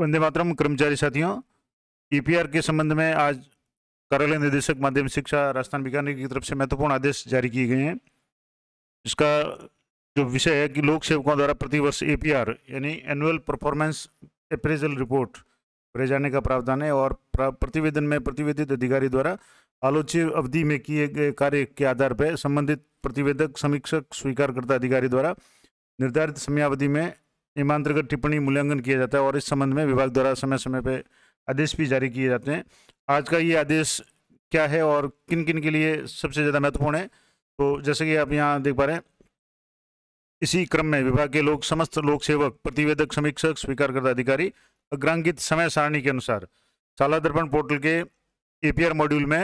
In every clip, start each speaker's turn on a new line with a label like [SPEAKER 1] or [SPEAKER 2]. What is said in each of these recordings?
[SPEAKER 1] वंदे मातरम कर्मचारी साथियों EPR e के संबंध में आज कार्यालय निदेशक माध्यमिक शिक्षा राजस्थान बीकानेर की तरफ से महत्वपूर्ण आदेश जारी किए गए हैं इसका जो विषय है कि लोक सेवकों द्वारा प्रतिवर्ष एपीआर e यानी एनुअल परफॉर्मेंस अप्रेजल रिपोर्ट भरे जाने का प्रावधान है और प्रतिवेदन में प्रतिवेदित अधिकारी द्वारा आलोचित अवधि में किए गए कार्य के आधार पर संबंधित प्रतिवेदक समीक्षक स्वीकारकर्ता अधिकारी द्वारा निर्धारित समयावधि में का टिप्पणी मूल्यांकन किया जाता है और इस संबंध में विभाग द्वारा समय समय पर आदेश भी जारी किए जाते हैं आज का ये आदेश क्या है और किन किन के लिए सबसे ज़्यादा महत्वपूर्ण है तो जैसे कि आप यहाँ देख पा रहे हैं इसी क्रम में विभाग के लोग समस्त लोक सेवक प्रतिवेदक समीक्षक स्वीकारकर्ता अधिकारी अग्रांकित समय सारणी के अनुसार शाला दर्पण पोर्टल के एपीआर मॉड्यूल में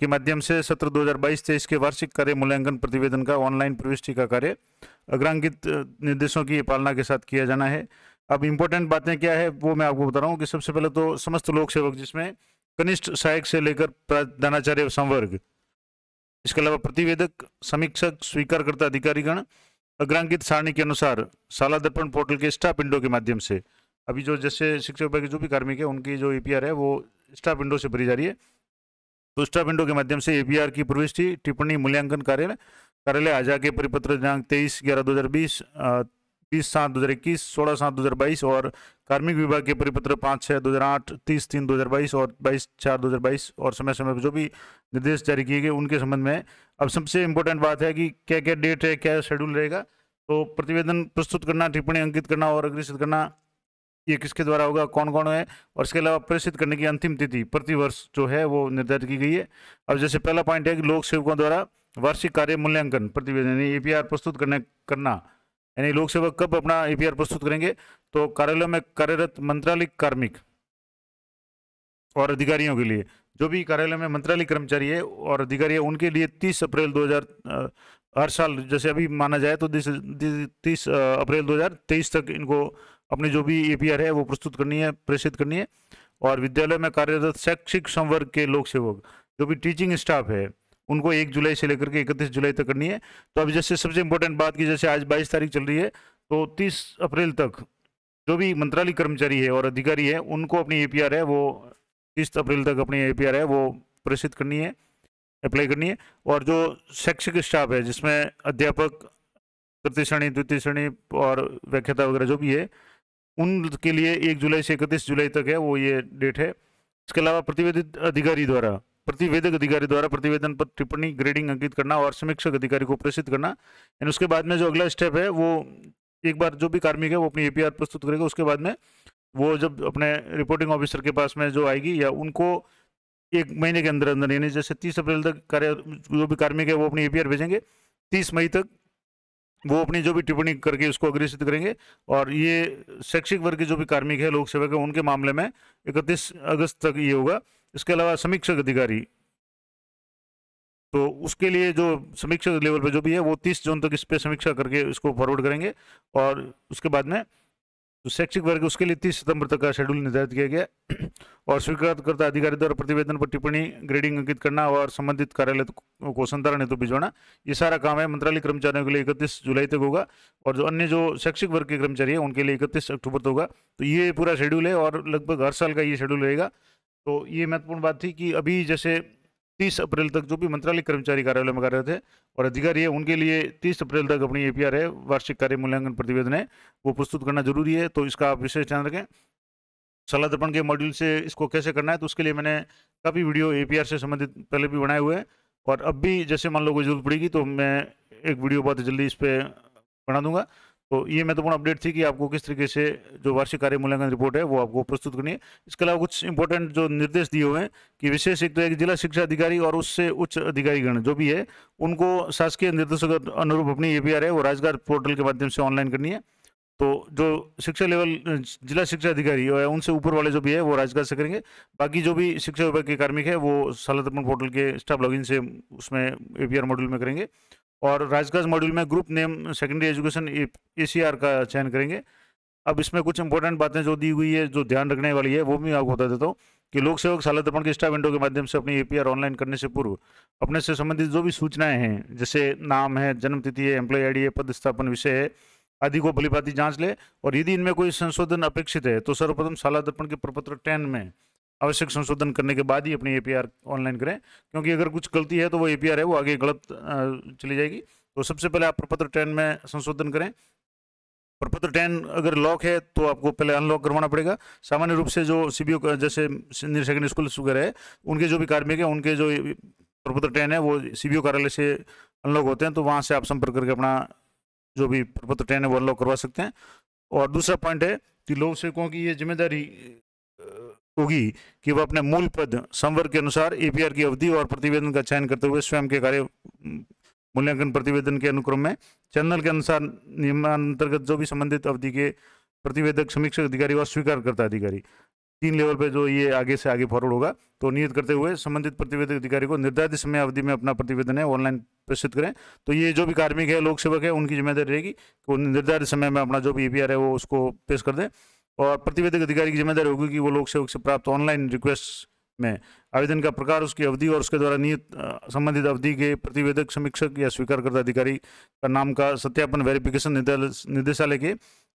[SPEAKER 1] के माध्यम से सत्र 2022 तेईस के वार्षिक कार्य मूल्यांकन प्रतिवेदन का ऑनलाइन प्रविष्टि का कार्य अग्रांकित निर्देशों की पालना के साथ किया जाना है अब इम्पोर्टेंट बातें क्या है वो मैं आपको बता रहा हूँ कि सबसे पहले तो समस्त लोक सेवक जिसमें कनिष्ठ सहायक से लेकर प्रधानाचार्य संवर्ग इसके अलावा प्रतिवेदक समीक्षक स्वीकारकर्ता अधिकारीगण अग्रांकित सारणी के अनुसार शाला दर्पण पोर्टल के स्टाफ विंडो के माध्यम से अभी जो जैसे शिक्षक विभाग के जो भी कार्मिक है उनकी जो ई e है वो स्टाफ विंडो से भरी जा रही है दूसरा विंडो के माध्यम से एपीआर की प्रविष्टि टिप्पणी मूल्यांकन कार्यालय कार्यालय आजा के परिपत्र दिनांक तेईस ग्यारह दो हज़ार बीस तीस सात दो हज़ार इक्कीस सोलह सात दो हज़ार बाईस और कार्मिक विभाग के परिपत्र पाँच छः दो हज़ार आठ तीस तीन दो हज़ार बाईस और बाईस चार दो हज़ार बाईस और समय समय पर जो भी निर्देश जारी किए गए उनके संबंध में अब सबसे इम्पोर्टेंट बात है कि क्या क्या डेट है क्या शेड्यूल रहेगा तो प्रतिवेदन प्रस्तुत करना टिप्पणी अंकित करना और अग्रसित करना ये किसके द्वारा होगा कौन कौन है और इसके अलावा प्रेषित करने की अंतिम तिथि प्रतिवर्ष जो है वो निर्धारित की गई है अब जैसे पहला पॉइंट है कि लोक सेवकों द्वारा वार्षिक कार्य मूल्यांकन प्रतिवेदन यानी एपीआर प्रस्तुत करने करना यानी लोक सेवक कब अपना एपीआर प्रस्तुत करेंगे तो कार्यालय में कार्यरत मंत्रालय कार्मिक और अधिकारियों के लिए जो भी कार्यालय में मंत्रालय कर्मचारी है और अधिकारी है उनके लिए तीस अप्रैल दो हर साल जैसे अभी माना जाए तो तीस अप्रैल दो तक इनको अपनी जो भी ए है वो प्रस्तुत करनी है प्रेषित करनी है और विद्यालय में कार्यरत शैक्षिक संवर्ग के लोक सेवक जो भी टीचिंग स्टाफ है उनको एक जुलाई से लेकर के इकतीस जुलाई तक करनी है तो अब जैसे सबसे इम्पोर्टेंट बात की जैसे आज बाईस तारीख चल रही है तो तीस अप्रैल तक जो भी मंत्रालय कर्मचारी है और अधिकारी है उनको अपनी ए है वो तीस अप्रैल तक अपनी ए है वो प्रेषित करनी है अप्लाई करनी है और जो शैक्षिक स्टाफ है जिसमें अध्यापक तृतीय श्रेणी द्वितीय श्रेणी और व्याख्याता वगैरह जो भी है उनके लिए एक जुलाई से इकतीस जुलाई तक है वो ये डेट है इसके अलावा प्रतिवेदित अधिकारी द्वारा प्रतिवेदक अधिकारी द्वारा प्रतिवेदन पर टिप्पणी ग्रेडिंग अंकित करना और समीक्षक अधिकारी को प्रेषित करना एंड उसके बाद में जो अगला स्टेप है वो एक बार जो भी कार्मिक है वो अपनी एपीआर प्रस्तुत करेगा उसके बाद में वो जब अपने रिपोर्टिंग ऑफिसर के पास में जो आएगी या उनको एक महीने के अंदर अंदर यानी जैसे तीस अप्रैल तक कार्य जो भी कार्मिक है वो अपनी ए भेजेंगे तीस मई तक वो अपनी जो भी टिप्पणी करके उसको अग्रसित करेंगे और ये शैक्षिक वर्ग के जो भी कार्मिक है लोक सेवक है उनके मामले में इकतीस अगस्त तक ये होगा इसके अलावा समीक्षक अधिकारी तो उसके लिए जो समीक्षक लेवल पे जो भी है वो 30 जून तक इस पर समीक्षा करके इसको फॉरवर्ड करेंगे और उसके बाद में तो शैक्षिक वर्ग उसके लिए तीस सितंबर तक का शेड्यूल निर्धारित किया गया और स्वीकारकर्ता अधिकारी द्वारा प्रतिवेदन पर टिप्पणी ग्रेडिंग अंकित करना और संबंधित कार्यालय को संतारण हेतु भिजवाना ये सारा काम है मंत्रालय कर्मचारियों के लिए इकतीस जुलाई तक होगा और जो अन्य जो शैक्षिक वर्ग के कर्मचारी है उनके लिए इकतीस अक्टूबर तक होगा तो ये पूरा शेड्यूल है और लगभग हर साल का ये शेड्यूल रहेगा तो ये महत्वपूर्ण बात थी कि अभी जैसे तीस अप्रैल तक जो भी मंत्रालय कर्मचारी कार्यालय में कार्यरत है और अधिकारी है उनके लिए तीस अप्रैल तक अपनी ए है वार्षिक कार्य मूल्यांकन प्रतिवेदन है वो प्रस्तुत करना जरूरी है तो इसका आप विशेष ध्यान रखें सलाह दर्पण के मॉड्यूल से इसको कैसे करना है तो उसके लिए मैंने काफ़ी वीडियो ए से संबंधित पहले भी बनाए हुए हैं और अब भी जैसे मान लो कोई जरूरत पड़ेगी तो मैं एक वीडियो बहुत जल्दी इस पर बना दूंगा तो ये महत्वपूर्ण तो अपडेट थी कि आपको किस तरीके से जो वार्षिक कार्य मूल्यांकन रिपोर्ट है वो आपको प्रस्तुत करनी है इसके अलावा कुछ इंपॉर्टेंट जो निर्देश दिए हुए हैं कि विशेष एक तो एक जिला शिक्षा अधिकारी और उससे उच्च अधिकारीगण जो भी है उनको शासकीय निर्देशों के अनुरूप अपनी ए है वो राजगार पोर्टल के माध्यम से ऑनलाइन करनी है तो जो शिक्षा लेवल जिला शिक्षा अधिकारी है उनसे ऊपर वाले जो भी है वो राजगार से करेंगे बाकी जो भी शिक्षा विभाग के कार्मिक है वो सालातर्पण पोर्टल के स्टाफ लॉगिन से उसमें ए मॉड्यूल में करेंगे और राजकाज मॉड्यूल में group name secondary education A का चयन करेंगे अब इसमें कुछ इंपॉर्टेंट बातें जो दी हुई है जो ध्यान रखने वाली है वो भी आपको बता देता हूँ कि लोक सेवक शाला दर्पण के स्टाफ विंडो के माध्यम से अपनी एपीआर ऑनलाइन करने से पूर्व अपने से संबंधित जो भी सूचनाएं हैं जैसे नाम है जन्मतिथि है एम्प्लॉय आईडी है पद स्थापन विषय है आदि को भलीभांति जांच ले और यदि इनमें कोई संशोधन अपेक्षित है तो सर्वप्रथम शाला दर्पण के प्रपत्र टेन में आवश्यक संशोधन करने के बाद ही अपनी ए ऑनलाइन करें क्योंकि अगर कुछ गलती है तो वो ए है वो आगे गलत चली जाएगी तो सबसे पहले आप प्रपत्र टेन में संशोधन करें प्रपत्र टेन अगर लॉक है तो आपको पहले अनलॉक करवाना पड़ेगा सामान्य रूप से जो सी बी जैसे सीनियर सेकेंडरी स्कूल वगैरह है उनके जो भी कार्मिक हैं उनके जो प्रपत्र टेन है वो सी कार्यालय से अनलॉक होते हैं तो वहाँ से आप संपर्क करके अपना जो भी प्रपत्र टेन है वो अनलॉक करवा सकते हैं और दूसरा पॉइंट है कि लोक सेवकों की ये जिम्मेदारी होगी कि वह अपने मूल पद संवर्ग के अनुसार एपीआर की अवधि और प्रतिवेदन का चयन करते हुए स्वयं के कार्य मूल्यांकन प्रतिवेदन के अनुक्रम में चैनल के अनुसार नियमांतर्गत जो भी संबंधित अवधि के प्रतिवेदक समीक्षक अधिकारी व स्वीकारकर्ता अधिकारी तीन लेवल पे जो ये आगे से आगे फॉरवर्ड होगा तो नियत करते हुए संबंधित प्रतिवेदक अधिकारी को निर्धारित समय अवधि में अपना प्रतिवेदन है ऑनलाइन प्रस्तुत करें तो ये जो भी कार्मिक है लोक सेवक है उनकी जिम्मेदारी रहेगी कि वो निर्धारित समय में अपना जो भी ई है वो उसको पेश कर दें और प्रतिवेदक अधिकारी की जिम्मेदारी होगी कि वो लोक सेवक से प्राप्त ऑनलाइन रिक्वेस्ट में आवेदन का प्रकार उसकी अवधि और उसके द्वारा नियत संबंधित अवधि के प्रतिवेदक समीक्षक या स्वीकारकर्ता अधिकारी का नाम का सत्यापन वेरिफिकेशन निदेशालय के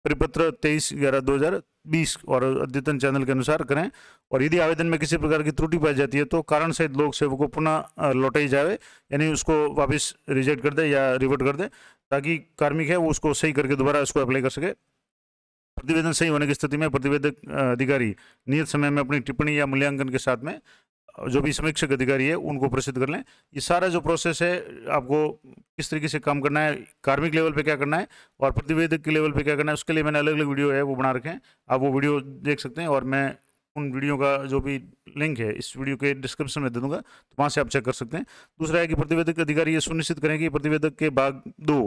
[SPEAKER 1] परिपत्र तेईस ग्यारह दो हज़ार बीस और अद्यतन चैनल के अनुसार करें और यदि आवेदन में किसी प्रकार की त्रुटि पाई जाती है तो कारण सहित लोक सेवक को पुनः लौटाई जाए यानी उसको वापस रिजेक्ट कर दे या रिवर्ट कर दे ताकि कार्मिक है वो उसको सही करके दोबारा उसको अप्लाई कर सके प्रतिवेदन सही होने की स्थिति में प्रतिवेदक अधिकारी नियत समय में अपनी टिप्पणी या मूल्यांकन के साथ में जो भी समीक्षक अधिकारी है उनको प्रसिद्ध कर लें ये सारा जो प्रोसेस है आपको किस तरीके से काम करना है कार्मिक लेवल पे क्या करना है और प्रतिवेदक के लेवल पे क्या करना है उसके लिए मैंने अलग अलग वीडियो है वो बना रखे हैं आप वो वीडियो देख सकते हैं और मैं उन वीडियो का जो भी लिंक है इस वीडियो के डिस्क्रिप्शन में दे दूंगा तो वहाँ से आप चेक कर सकते हैं दूसरा है कि प्रतिवेदक अधिकारी ये सुनिश्चित करें कि प्रतिवेदक के भाग दो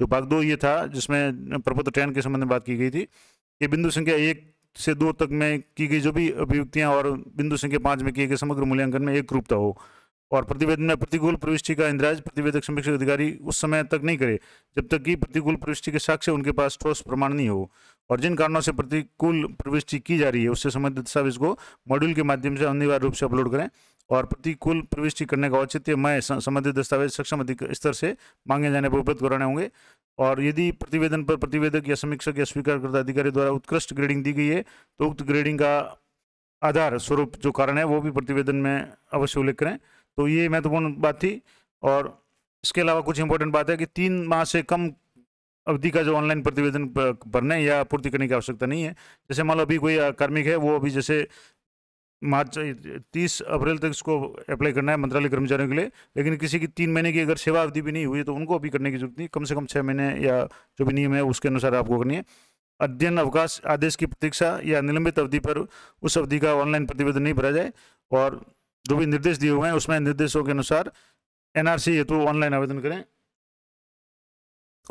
[SPEAKER 1] जो भाग दो ये था जिसमें प्रपत्र ट्रेन के संबंध में बात की गई थी कि बिंदु संख्या एक से दो तक में की गई जो भी अभियुक्तियाँ और बिंदु संख्या पाँच में किए गए समग्र मूल्यांकन में एक रूपता हो और प्रतिवेदन में प्रतिकूल प्रविष्टि का इंद्राज प्रतिवेदक समीक्षक अधिकारी उस समय तक नहीं करे जब तक कि प्रतिकूल प्रविष्टि के साक्ष्य उनके पास ठोस प्रमाण नहीं हो और जिन कारणों से प्रतिकूल प्रविष्टि की जा रही है उससे संबंधित दस्तावेज को मॉड्यूल के माध्यम से अनिवार्य रूप से अपलोड करें और प्रतिकूल प्रविष्टि करने का औचित्य मैं संबंधित दस्तावेज सक्षम स्तर से मांगे जाने पर उपलब्ध कराने होंगे और यदि प्रतिवेदन पर प्रतिवेदक या समीक्षक या स्वीकारकर्ता अधिकारी द्वारा उत्कृष्ट ग्रेडिंग दी गई है तो उक्त ग्रेडिंग का आधार स्वरूप जो कारण है वो भी प्रतिवेदन में अवश्य उल्लेख करें तो ये महत्वपूर्ण बात थी और इसके अलावा कुछ इंपॉर्टेंट बात है कि तीन माह से कम अवधि का जो ऑनलाइन प्रतिवेदन भरने या पूर्ति करने की आवश्यकता नहीं है जैसे मान लो अभी कोई कार्मिक है वो अभी जैसे मार्च तीस अप्रैल तक इसको अप्लाई करना है मंत्रालय कर्मचारियों के लिए लेकिन किसी की तीन महीने की अगर सेवा अवधि भी नहीं हुई तो उनको अभी करने की जरूरत नहीं कम से कम छः महीने या जो भी नियम है उसके अनुसार आपको करनी है अध्ययन अवकाश आदेश की प्रतीक्षा या निलंबित अवधि पर उस अवधि का ऑनलाइन प्रतिवेदन नहीं भरा जाए और जो भी निर्देश दिए हुए हैं उसमें निर्देशों के अनुसार एनआरसी हेतु ऑनलाइन आवेदन करें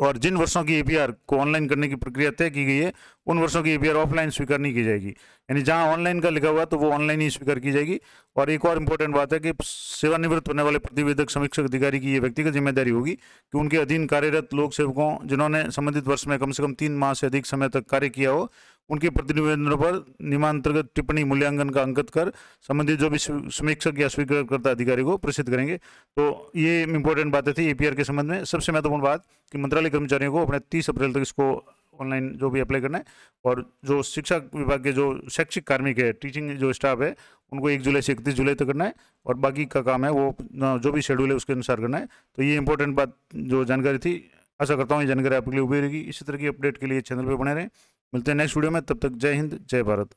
[SPEAKER 1] और जिन वर्षों की एपीआर को ऑनलाइन करने की प्रक्रिया तय की गई है उन वर्षों की एपीआर ऑफलाइन स्वीकार नहीं की जाएगी यानी जहां ऑनलाइन का लिखा हुआ तो वो ऑनलाइन ही स्वीकार की जाएगी और एक और इम्पोर्टेंट बात है कि सेवानिवृत्त होने वाले प्रतिवेदक समीक्षक अधिकारी की ये व्यक्तिगत जिम्मेदारी होगी कि उनके अधीन कार्यरत लोक सेवकों जिन्होंने संबंधित वर्ष में कम से कम तीन माह से अधिक समय तक कार्य किया हो उनके प्रतिनिवेदनों पर निमांतर्गत टिप्पणी मूल्यांकन का अंकित कर संबंधित जो भी समीक्षक या स्वीकारकर्ता अधिकारी को प्रसिद्ध करेंगे तो ये इंपॉर्टेंट बातें थी एपीआर के संबंध में सबसे महत्वपूर्ण बात कि मंत्रालय कर्मचारियों को अपने तीस अप्रैल तक इसको ऑनलाइन जो भी अप्लाई करना है और जो शिक्षा विभाग के जो शैक्षिक कार्मिक है टीचिंग जो स्टाफ है उनको एक जुलाई से इकतीस जुलाई तक करना है और बाकी का काम है वो जो भी शेड्यूल है उसके अनुसार करना है तो ये इंपॉर्टेंट बात जो जानकारी थी आशा करता हूँ ये जानकारी आपके लिए उपयोगी रहेगी इसी तरह की अपडेट के लिए चैनल पर बने रहें मिलते हैं नेक्स्ट वीडियो में तब तक जय हिंद जय भारत